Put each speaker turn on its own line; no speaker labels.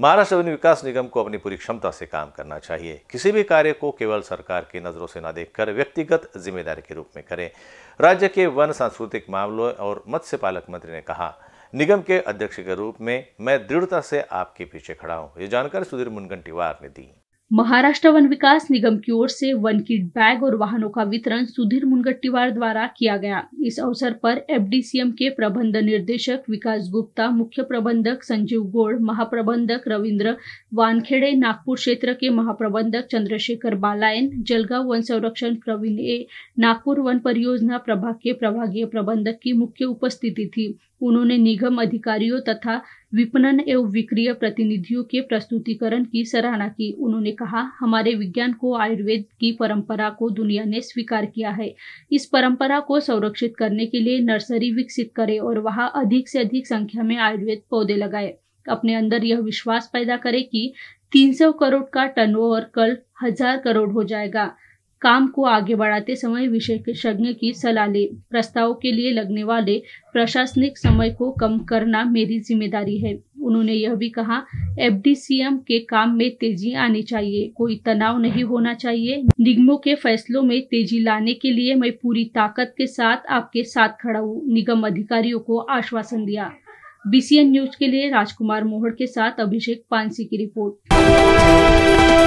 Maharashtra one विकास निगम को अपनी पूरी क्षमता से काम करना चाहिए किसी भी कार्य को केवल सरकार की नज़रों से न देखकर व्यक्तिगत जिम्मेदारी के रूप में करें राज्य के वन सांस्कृतिक मामलों और मत्स्य पालक मंत्री ने कहा निगम के अध्यक्ष के रूप में मैं दृढ़ता से आपके पीछे खड़ा हूँ ये जानकारी सुधीर मुनगंटीवार ने दी
महाराष्ट्र वन विकास निगम की ओर से वन किट बैग और वाहनों का वितरण सुधीर मुनगट्टीवार द्वारा किया गया इस अवसर पर एफडीसीएम के प्रबंध निर्देशक विकास गुप्ता मुख्य प्रबंधक संजीव गोड़ महाप्रबंधक रविंद्र वानखेड़े नागपुर क्षेत्र के महाप्रबंधक चंद्रशेखर बालायन जलगांव वन संरक्षण प्रवीण ए नागपुर वन परियोजना प्रभाग के प्रभागीय प्रबंधक की मुख्य उपस्थिति थी उन्होंने निगम अधिकारियों तथा विपणन एवं विक्रिय प्रतिनिधियों के प्रस्तुतिकरण की सराहना की उन्होंने कहा हमारे विज्ञान को आयुर्वेद की परंपरा को दुनिया ने स्वीकार किया है इस परंपरा को संरक्षित करने के लिए नर्सरी विकसित करें और वहां अधिक से अधिक संख्या में आयुर्वेद पौधे लगाए अपने अंदर यह विश्वास पैदा करें कि 300 करोड़ का टर्नओवर कल हजार करोड़ हो जाएगा काम को आगे बढ़ाते समय विशेषज्ञ की सलाह ले प्रस्ताव के लिए लगने वाले प्रशासनिक समय को कम करना मेरी जिम्मेदारी है उन्होंने यह भी कहा एफडीसीएम के काम में तेजी आनी चाहिए कोई तनाव नहीं होना चाहिए निगमों के फैसलों में तेजी लाने के लिए मैं पूरी ताकत के साथ आपके साथ खड़ा हूँ निगम अधिकारियों को आश्वासन दिया बीसीएन न्यूज के लिए राजकुमार मोहड़ के साथ अभिषेक पानसी की रिपोर्ट